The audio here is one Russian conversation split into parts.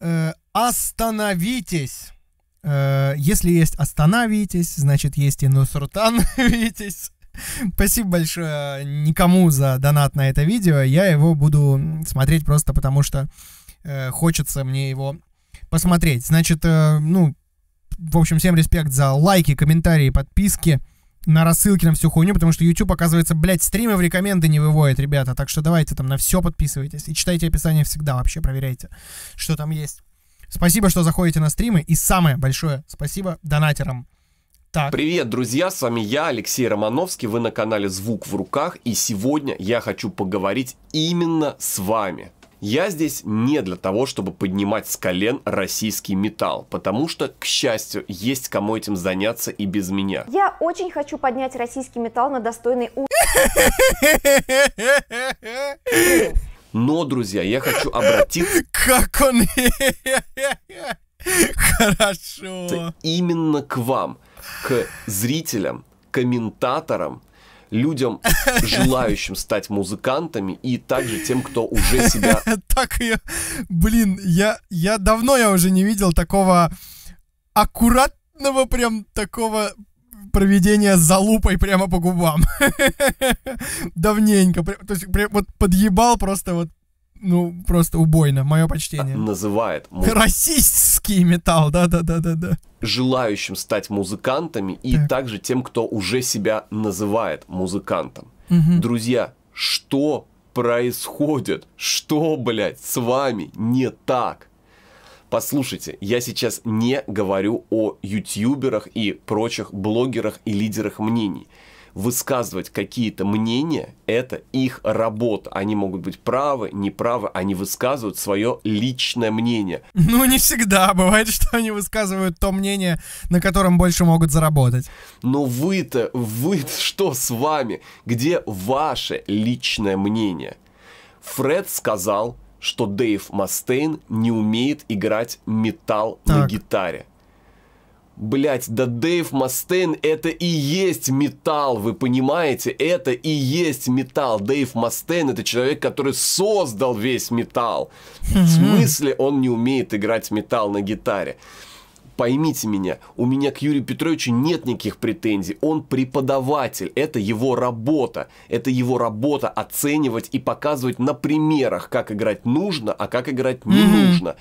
Э, остановитесь. Э, если есть остановитесь, значит есть и Нусуртан Витязь. Спасибо большое никому за донат на это видео. Я его буду смотреть просто потому, что э, хочется мне его посмотреть. Значит, э, ну, в общем, всем респект за лайки, комментарии, подписки на рассылки на всю хуйню, потому что YouTube, оказывается, блядь, стримы в рекоменды не выводит, ребята. Так что давайте там на все подписывайтесь и читайте описание всегда вообще, проверяйте, что там есть. Спасибо, что заходите на стримы. И самое большое спасибо донатерам. Так. Привет, друзья, с вами я, Алексей Романовский, вы на канале «Звук в руках», и сегодня я хочу поговорить именно с вами я здесь не для того, чтобы поднимать с колен российский металл, потому что, к счастью, есть кому этим заняться и без меня. Я очень хочу поднять российский металл на достойный уровень. Но, друзья, я хочу обратиться... Как он... Хорошо. Именно к вам, к зрителям, комментаторам, людям, желающим стать музыкантами, и также тем, кто уже себя... Так, я... блин, я, я давно я уже не видел такого аккуратного прям такого проведения залупой прямо по губам. Давненько. То есть, вот подъебал просто вот ну, просто убойно, мое почтение. А, называет. Муз... Российский металл, да-да-да-да-да. Желающим стать музыкантами и также тем, кто уже себя называет музыкантом. Угу. Друзья, что происходит? Что, блядь, с вами не так? Послушайте, я сейчас не говорю о ютуберах и прочих блогерах и лидерах мнений высказывать какие-то мнения, это их работа. Они могут быть правы, неправы, они высказывают свое личное мнение. Ну, не всегда. Бывает, что они высказывают то мнение, на котором больше могут заработать. Но вы-то, вы что с вами? Где ваше личное мнение? Фред сказал, что Дэйв Мастейн не умеет играть металл так. на гитаре. Блять, да Дэйв Мастейн это и есть металл, вы понимаете? Это и есть металл. Дэйв Мастейн это человек, который создал весь металл. Mm-hmm. В смысле он не умеет играть металл на гитаре? поймите меня, у меня к Юрию Петровичу нет никаких претензий. Он преподаватель, это его работа. Это его работа оценивать и показывать на примерах, как играть нужно, а как играть не нужно.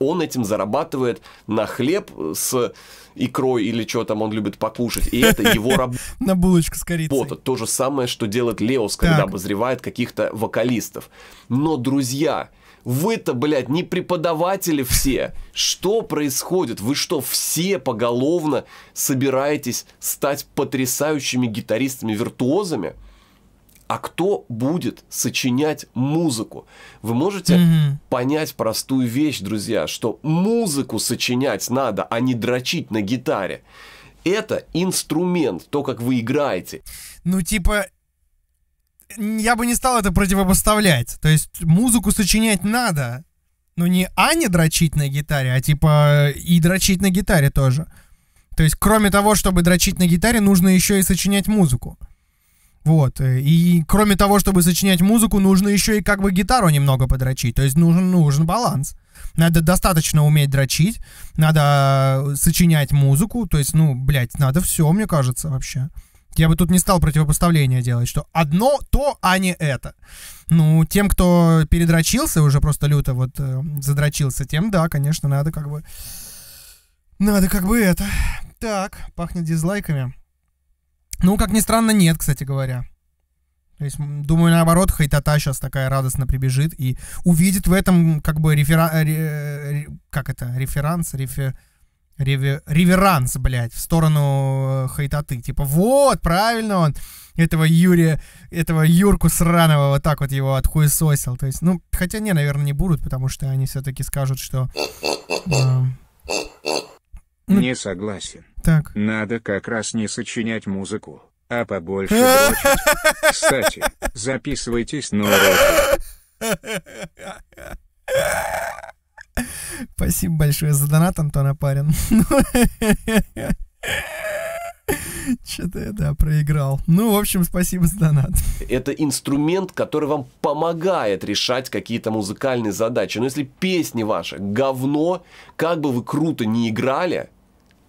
Он этим зарабатывает на хлеб с икрой или что там он любит покушать. И это его работа. На булочку с корицей. То же самое, что делает Леос, когда обозревает каких-то вокалистов. Но, друзья, вы-то, блядь, не преподаватели все. Что происходит? Вы что, все поголовно собираетесь стать потрясающими гитаристами-виртуозами? А кто будет сочинять музыку? Вы можете mm-hmm. понять простую вещь, друзья, что музыку сочинять надо, а не дрочить на гитаре. Это инструмент, то, как вы играете. Ну, типа, я бы не стал это противопоставлять. То есть музыку сочинять надо. но не Аня дрочить на гитаре, а типа э, и дрочить на гитаре тоже. То есть кроме того, чтобы дрочить на гитаре, нужно еще и сочинять музыку. Вот. Э, и кроме того, чтобы сочинять музыку, нужно еще и как бы гитару немного подрочить. То есть нужен, нужен баланс. Надо достаточно уметь дрочить, надо э, сочинять музыку. То есть, ну, блядь, надо все, мне кажется, вообще. Я бы тут не стал противопоставления делать, что одно то, а не это. Ну, тем, кто передрочился уже просто люто вот э, задрочился, тем, да, конечно, надо как бы... Надо как бы это... Так, пахнет дизлайками. Ну, как ни странно, нет, кстати говоря. То есть, думаю, наоборот, хайтата сейчас такая радостно прибежит и увидит в этом как бы рефера... Ре... Э, как это? Реферанс? Рефер ревер, реверанс, блядь, в сторону э, хайтаты. Типа, вот, правильно он этого Юрия, этого Юрку сраного вот так вот его отхуесосил. То есть, ну, хотя не, наверное, не будут, потому что они все-таки скажут, что... Э, не согласен. Так. Надо как раз не сочинять музыку, а побольше дрочить. Кстати, записывайтесь на уроки. Спасибо большое за донат, Антон Апарин. Что-то я, да, проиграл. Ну, в общем, спасибо за донат. Это инструмент, который вам помогает решать какие-то музыкальные задачи. Но если песни ваши говно, как бы вы круто не играли,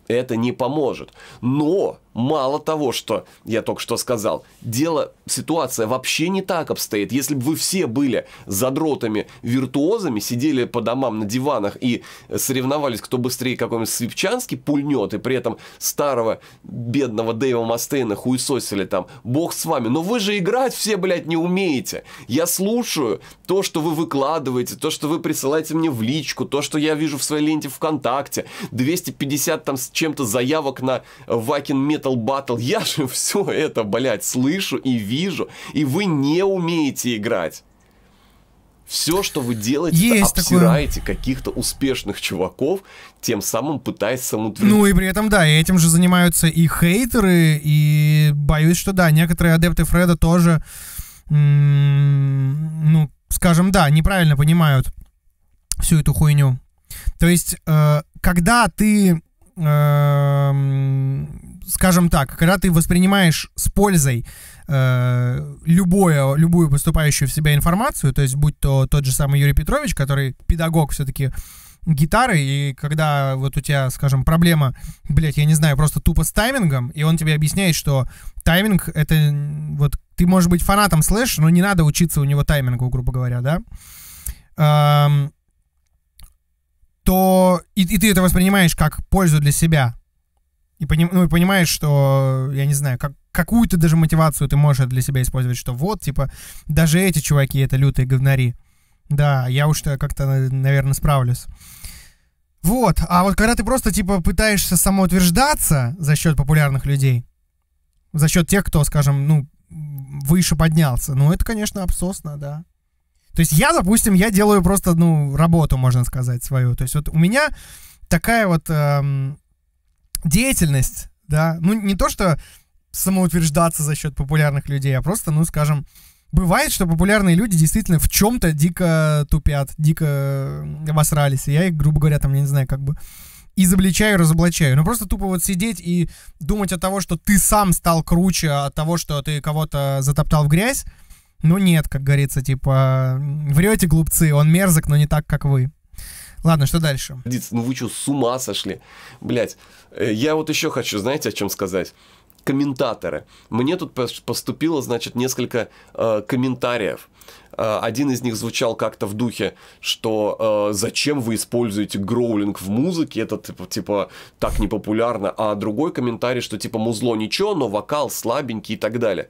это не поможет. Но Мало того, что я только что сказал, дело, ситуация вообще не так обстоит. Если бы вы все были задротами, виртуозами, сидели по домам на диванах и соревновались, кто быстрее какой-нибудь Свипчанский пульнет, и при этом старого бедного Дэйва Мастейна хуесосили там, бог с вами. Но вы же играть все, блядь, не умеете. Я слушаю то, что вы выкладываете, то, что вы присылаете мне в личку, то, что я вижу в своей ленте ВКонтакте, 250 там с чем-то заявок на Вакин Мед Metal Battle. Я же все это, блядь, слышу и вижу, и вы не умеете играть. Все, что вы делаете, Есть обсираете такое. каких-то успешных чуваков, тем самым пытаясь самоутвердить. Ну и при этом, да, этим же занимаются и хейтеры, и боюсь, что да, некоторые адепты Фреда тоже, ну, скажем, да, неправильно понимают всю эту хуйню. То есть, э, когда ты э, скажем так, когда ты воспринимаешь с пользой э, любое, любую поступающую в себя информацию, то есть будь то тот же самый Юрий Петрович, который педагог все-таки гитары, и когда вот у тебя, скажем, проблема, блядь, я не знаю, просто тупо с таймингом, и он тебе объясняет, что тайминг — это вот ты можешь быть фанатом слэш, но не надо учиться у него таймингу, грубо говоря, да? Эм, то и, и ты это воспринимаешь как пользу для себя, и, поним, ну, и понимаешь, что, я не знаю, как, какую-то даже мотивацию ты можешь для себя использовать, что вот, типа, даже эти чуваки — это лютые говнари. Да, я уж как-то, наверное, справлюсь. Вот, а вот когда ты просто, типа, пытаешься самоутверждаться за счет популярных людей, за счет тех, кто, скажем, ну, выше поднялся, ну, это, конечно, абсосно, да. То есть я, допустим, я делаю просто, ну, работу, можно сказать, свою. То есть вот у меня такая вот... Эм, деятельность, да, ну не то, что самоутверждаться за счет популярных людей, а просто, ну, скажем, бывает, что популярные люди действительно в чем-то дико тупят, дико обосрались, и я их, грубо говоря, там, я не знаю, как бы изобличаю, разоблачаю. Но просто тупо вот сидеть и думать о того, что ты сам стал круче, от того, что ты кого-то затоптал в грязь, ну нет, как говорится, типа, врете, глупцы, он мерзок, но не так, как вы. Ладно, что дальше? Ну вы что, с ума сошли? Блять, э, я вот еще хочу, знаете, о чем сказать? комментаторы. Мне тут поступило, значит, несколько э, комментариев. Э, один из них звучал как-то в духе, что э, зачем вы используете гроулинг в музыке, это типа, типа так непопулярно, а другой комментарий, что типа музло ничего, но вокал слабенький и так далее.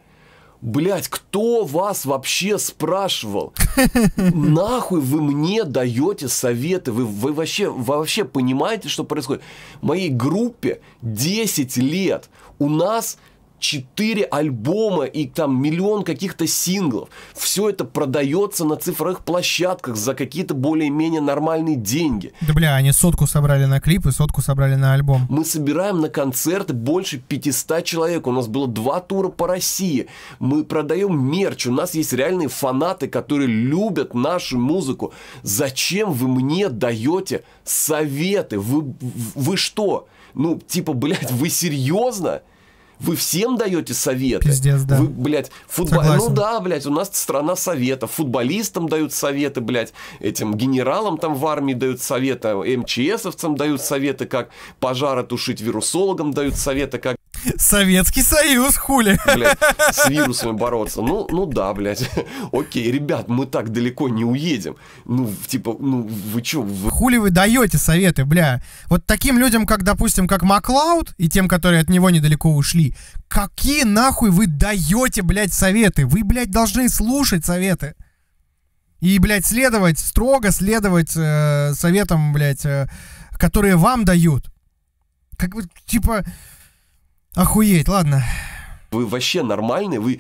Блять, кто вас вообще спрашивал? Нахуй вы мне даете советы? Вы, вы, вообще, вы вообще понимаете, что происходит? В Моей группе 10 лет. У нас четыре альбома и там миллион каких-то синглов. Все это продается на цифровых площадках за какие-то более-менее нормальные деньги. Да бля, они сотку собрали на клип и сотку собрали на альбом. Мы собираем на концерты больше 500 человек. У нас было два тура по России. Мы продаем мерч. У нас есть реальные фанаты, которые любят нашу музыку. Зачем вы мне даете советы? Вы, вы что? Ну, типа, блядь, вы серьезно? Вы всем даете советы. Пиздец, да. Вы, блядь, футбол... Ну да, блядь, у нас страна совета. Футболистам дают советы, блядь, этим генералам там в армии дают советы, МЧСовцам дают советы, как пожары тушить, вирусологам дают советы, как Советский Союз, хули. Блядь, с вирусами бороться. Ну, ну да, блядь. Окей, ребят, мы так далеко не уедем. Ну, типа, ну вы чё? Вы... Хули вы даете советы, бля? Вот таким людям, как, допустим, как Маклауд, и тем, которые от него недалеко ушли, какие нахуй вы даете, блядь, советы? Вы, блядь, должны слушать советы. И, блядь, следовать, строго следовать э, советам, блядь, э, которые вам дают. Как бы типа, Охуеть, ладно. Вы вообще нормальный, вы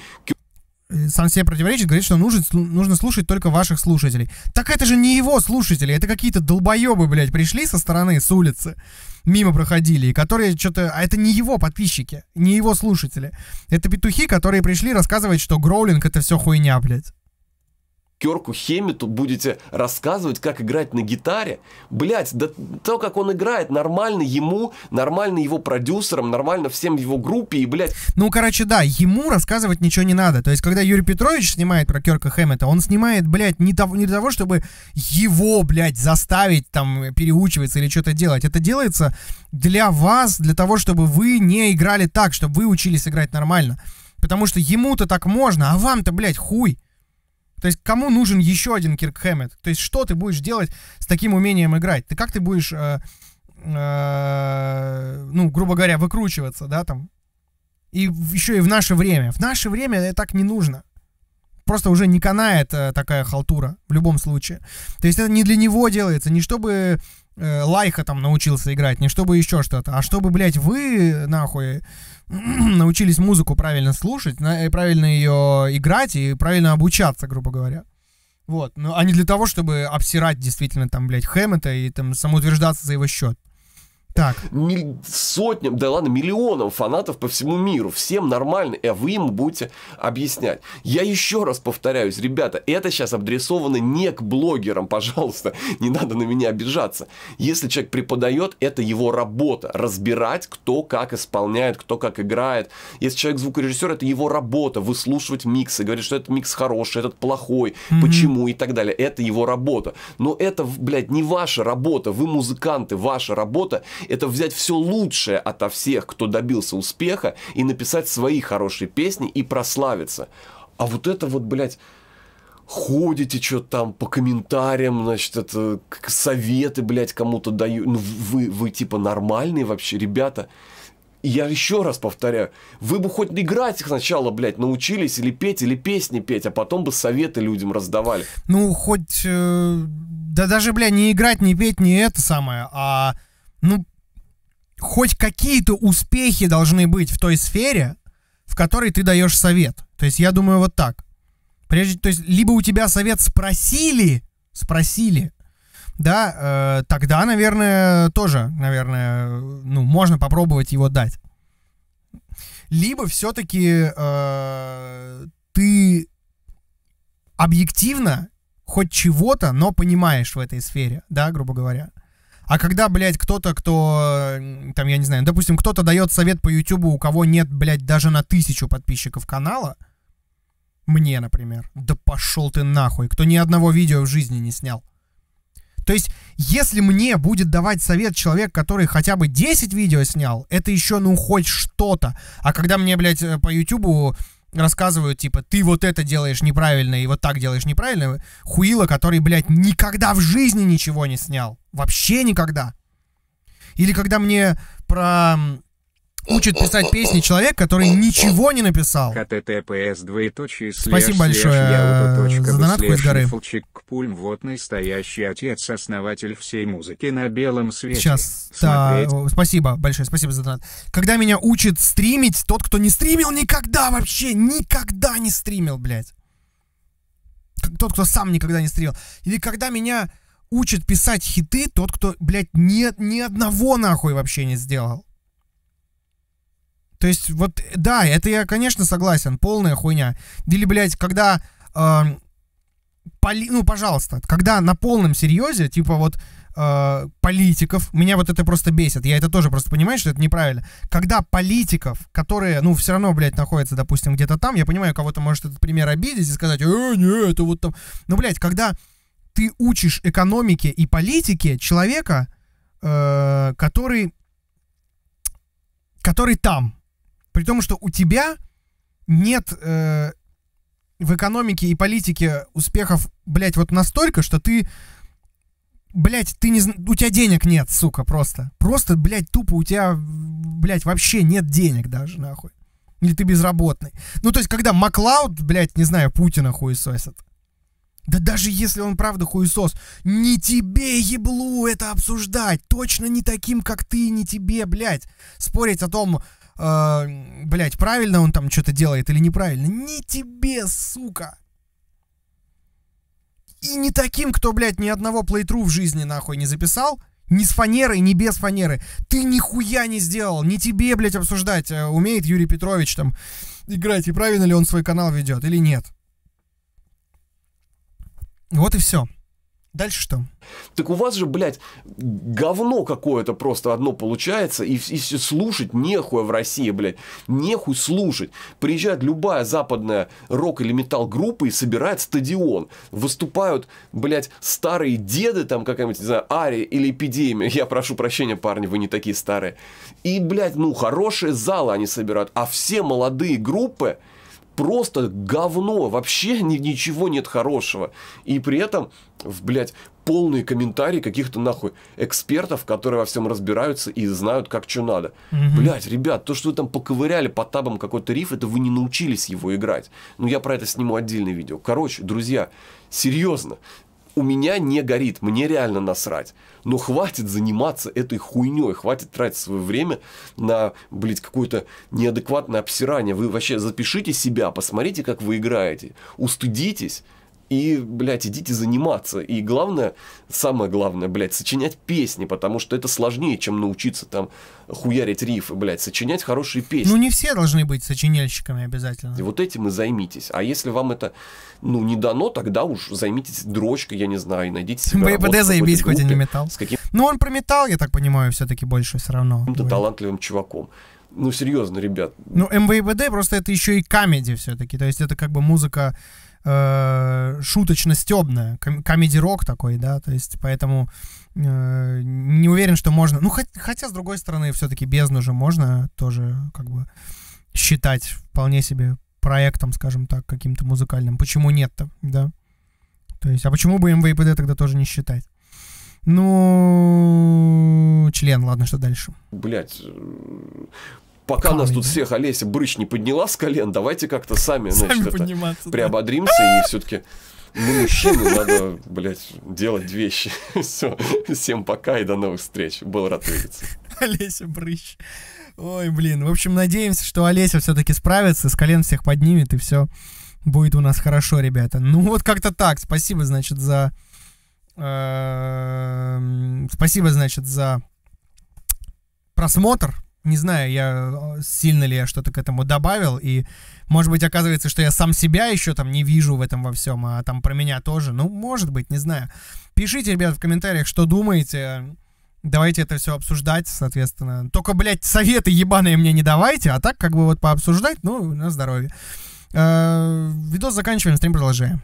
э, сам себе противоречит, говорит, что нужно нужно слушать только ваших слушателей. Так это же не его слушатели, это какие-то долбоебы, блядь, пришли со стороны, с улицы, мимо проходили, и которые что-то... А это не его подписчики, не его слушатели. Это петухи, которые пришли рассказывать, что гроулинг — это все хуйня, блядь. Керку Хемету будете рассказывать, как играть на гитаре. Блять, да то, как он играет, нормально ему, нормально его продюсерам, нормально всем его группе и, блядь... Ну, короче, да, ему рассказывать ничего не надо. То есть, когда Юрий Петрович снимает про Керка Хэммета, он снимает, блядь, не, того, не для того, чтобы его, блядь, заставить там переучиваться или что-то делать. Это делается для вас, для того, чтобы вы не играли так, чтобы вы учились играть нормально. Потому что ему-то так можно, а вам-то, блядь, хуй. То есть кому нужен еще один Кирк Хэммет? То есть что ты будешь делать с таким умением играть? Ты как ты будешь, э, э, ну, грубо говоря, выкручиваться, да, там? И еще и в наше время. В наше время это так не нужно. Просто уже не канает э, такая халтура в любом случае. То есть это не для него делается, не чтобы Э, лайха там научился играть, не чтобы еще что-то, а чтобы, блядь, вы нахуй научились музыку правильно слушать, на, э, правильно ее играть и правильно обучаться, грубо говоря. Вот, но а не для того, чтобы обсирать действительно там, блядь, Хэммета и там самоутверждаться за его счет. Так. Сотням, да ладно, миллионам фанатов по всему миру. Всем нормально, а вы им будете объяснять. Я еще раз повторяюсь, ребята, это сейчас адресовано не к блогерам, пожалуйста, не надо на меня обижаться. Если человек преподает, это его работа, разбирать, кто как исполняет, кто как играет. Если человек звукорежиссер, это его работа, выслушивать миксы, говорить, что этот микс хороший, этот плохой, mm-hmm. почему и так далее. Это его работа. Но это, блядь, не ваша работа, вы музыканты, ваша работа – это взять все лучшее ото всех, кто добился успеха, и написать свои хорошие песни и прославиться. А вот это вот, блядь, ходите что-то там по комментариям, значит, это советы, блядь, кому-то даю. Ну, вы, вы типа нормальные вообще, ребята. Я еще раз повторяю, вы бы хоть играть их сначала, блядь, научились или петь, или песни петь, а потом бы советы людям раздавали. Ну, хоть... Э, да даже, бля, не играть, не петь, не это самое, а... Ну, хоть какие-то успехи должны быть в той сфере, в которой ты даешь совет. То есть я думаю вот так. Прежде, то есть либо у тебя совет спросили, спросили, да, э, тогда, наверное, тоже, наверное, ну, можно попробовать его дать. Либо все-таки э, ты объективно хоть чего-то, но понимаешь в этой сфере, да, грубо говоря. А когда, блядь, кто-то, кто, там, я не знаю, допустим, кто-то дает совет по Ютубу, у кого нет, блядь, даже на тысячу подписчиков канала, мне, например, да пошел ты нахуй, кто ни одного видео в жизни не снял. То есть, если мне будет давать совет человек, который хотя бы 10 видео снял, это еще, ну, хоть что-то. А когда мне, блядь, э, по Ютубу рассказывают, типа, ты вот это делаешь неправильно и вот так делаешь неправильно, Хуила, который, блядь, никогда в жизни ничего не снял. Вообще никогда. Или когда мне про учит писать песни человек, который ничего не написал. КТТПС двоеточие Спасибо большое э, за донатку из горы. Пульм, вот стоящий отец, основатель всей музыки на белом свете. Сейчас. Да, спасибо большое, спасибо за донат. Когда меня учит стримить, тот, кто не стримил никогда вообще, никогда не стримил, блядь. Тот, кто сам никогда не стримил. Или когда меня учит писать хиты тот, кто, блядь, ни, ни одного нахуй вообще не сделал. То есть, вот, да, это я, конечно, согласен, полная хуйня. Или, блядь, когда... Э, поли... Ну, пожалуйста, когда на полном серьезе, типа вот э, политиков, меня вот это просто бесит, я это тоже просто понимаю, что это неправильно. Когда политиков, которые, ну, все равно, блядь, находятся, допустим, где-то там, я понимаю, кого-то может этот пример обидеть и сказать, э, не, это вот там... Ну, блядь, когда ты учишь экономике и политике человека, э, который который там, при том, что у тебя нет э, в экономике и политике успехов, блядь, вот настолько, что ты, блядь, ты не, у тебя денег нет, сука, просто. Просто, блядь, тупо у тебя, блядь, вообще нет денег даже, нахуй. Или ты безработный. Ну, то есть, когда Маклауд, блядь, не знаю, Путина хуесосят. Да даже если он правда хуесос, не тебе, еблу, это обсуждать. Точно не таким, как ты, не тебе, блядь. Спорить о том, э, блядь, правильно он там что-то делает или неправильно. Не тебе, сука! И не таким, кто, блядь, ни одного плейтру в жизни нахуй не записал, ни с фанерой, ни без фанеры. Ты нихуя не сделал. Не тебе, блядь, обсуждать, э, умеет Юрий Петрович там играть, и правильно ли он свой канал ведет или нет. Вот и все. Дальше что? Так у вас же, блядь, говно какое-то просто одно получается, и, и слушать нехуя в России, блядь, нехуй слушать. Приезжает любая западная рок- или метал группа и собирает стадион. Выступают, блядь, старые деды, там какая-нибудь, не знаю, Ария или Эпидемия. Я прошу прощения, парни, вы не такие старые. И, блядь, ну, хорошие залы они собирают, а все молодые группы, просто говно, вообще ни, ничего нет хорошего. И при этом, блядь, полные комментарии каких-то нахуй экспертов, которые во всем разбираются и знают, как что надо. Mm-hmm. Блять, ребят, то, что вы там поковыряли по табам какой-то риф, это вы не научились его играть. Ну, я про это сниму отдельное видео. Короче, друзья, серьезно, у меня не горит, мне реально насрать. Но хватит заниматься этой хуйней, хватит тратить свое время на, блядь, какое-то неадекватное обсирание. Вы вообще запишите себя, посмотрите, как вы играете, устудитесь и, блядь, идите заниматься. И главное, самое главное, блядь, сочинять песни, потому что это сложнее, чем научиться там хуярить рифы, блядь, сочинять хорошие песни. Ну, не все должны быть сочинельщиками обязательно. И вот этим и займитесь. А если вам это, ну, не дано, тогда уж займитесь дрочкой, я не знаю, и найдите себе БПД заебись, хоть и не металл. С каким... Ну, он про металл, я так понимаю, все-таки больше все равно. Каким-то талантливым чуваком. Ну, серьезно, ребят. Ну, МВБД просто это еще и камеди все-таки. То есть это как бы музыка э, шуточно-стебное, комедий-рок такой, да, то есть поэтому э, не уверен, что можно, ну, хоть, хотя, с другой стороны, все-таки бездну же можно тоже, как бы, считать вполне себе проектом, скажем так, каким-то музыкальным. Почему нет-то, да? То есть, а почему бы МВПД тогда тоже не считать? Ну, член, ладно, что дальше? Блять, пока нас тут всех Олеся Брыч не подняла с колен, давайте как-то сами, сами значит, это, приободримся да. и все-таки мы мужчины, надо, блядь, делать вещи. Все, всем пока и до новых встреч. Был рад видеться. Олеся Брыч. Ой, блин. В общем, надеемся, что Олеся все-таки справится, с колен всех поднимет, и все будет у нас хорошо, ребята. Ну вот как-то так. Спасибо, значит, за... Эм, спасибо, значит, за просмотр. Не знаю, я э, сильно ли я что-то к этому добавил, и, может быть, оказывается, что я сам себя еще там не вижу в этом во всем, а там про меня тоже. Ну, может быть, не знаю. Пишите, ребят, в комментариях, что думаете. Давайте это все обсуждать, соответственно. Только, блядь, советы ебаные мне не давайте, а так как бы вот пообсуждать, ну, на здоровье. Э видос заканчиваем, стрим продолжаем.